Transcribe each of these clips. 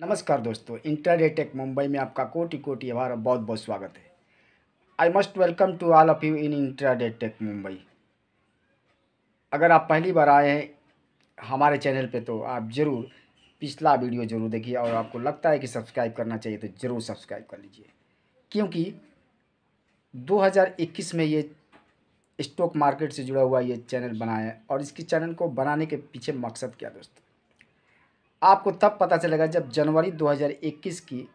नमस्कार दोस्तों intraday tech Mumbai में आपका कोटि कोटि आभार बहुत बहुत स्वागत है I must welcome to all of you in intraday tech Mumbai अगर आप पहली बार आए हैं हमारे चैनल पे तो आप ज़रूर पिछला वीडियो ज़रूर देखिए और आपको लगता है कि सब्सक्राइब करना चाहिए तो ज़रूर सब्सक्राइब कर लीजिए क्योंकि दो में ये स्टॉक मार्केट से जुड़ा हुआ ये चैनल बनाया है और इसकी चैनल को बनाने के पीछे मकसद क्या दोस्तों आपको तब पता चलेगा जब जनवरी 2021 की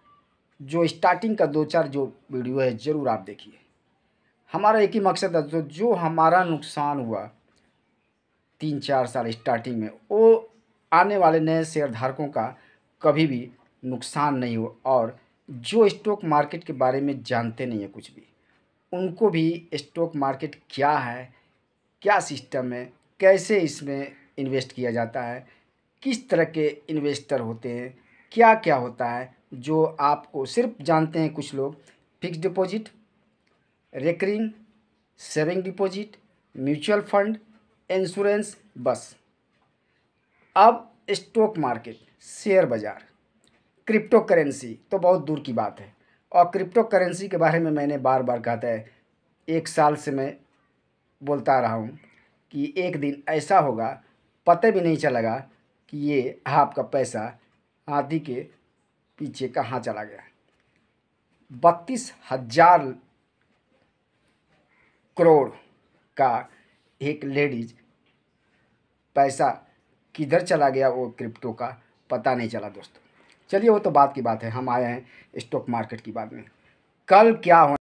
जो स्टार्टिंग का दो चार जो वीडियो है ज़रूर आप देखिए हमारा एक ही मकसद है जो तो जो हमारा नुकसान हुआ तीन चार साल स्टार्टिंग में वो आने वाले नए शेयरधारकों का कभी भी नुकसान नहीं हो और जो स्टॉक मार्केट के बारे में जानते नहीं हैं कुछ भी उनको भी स्टॉक मार्केट क्या है क्या सिस्टम है कैसे इसमें इन्वेस्ट किया जाता है किस तरह के इन्वेस्टर होते हैं क्या क्या होता है जो आपको सिर्फ जानते हैं कुछ लोग fix deposit recurring saving deposit mutual fund insurance बस अब स्टॉक मार्केट शेयर बाज़ार क्रिप्टो करेंसी तो बहुत दूर की बात है और क्रिप्टो करेंसी के बारे में मैंने बार बार कहा था एक साल से मैं बोलता रहा हूँ कि एक दिन ऐसा होगा पता भी नहीं चलेगा कि ये आपका पैसा आदि के पीछे कहाँ चला गया बत्तीस हजार करोड़ का एक लेडीज पैसा किधर चला गया वो क्रिप्टो का पता नहीं चला दोस्तों चलिए वो तो बात की बात है हम आए हैं स्टॉक मार्केट की बात में कल क्या होना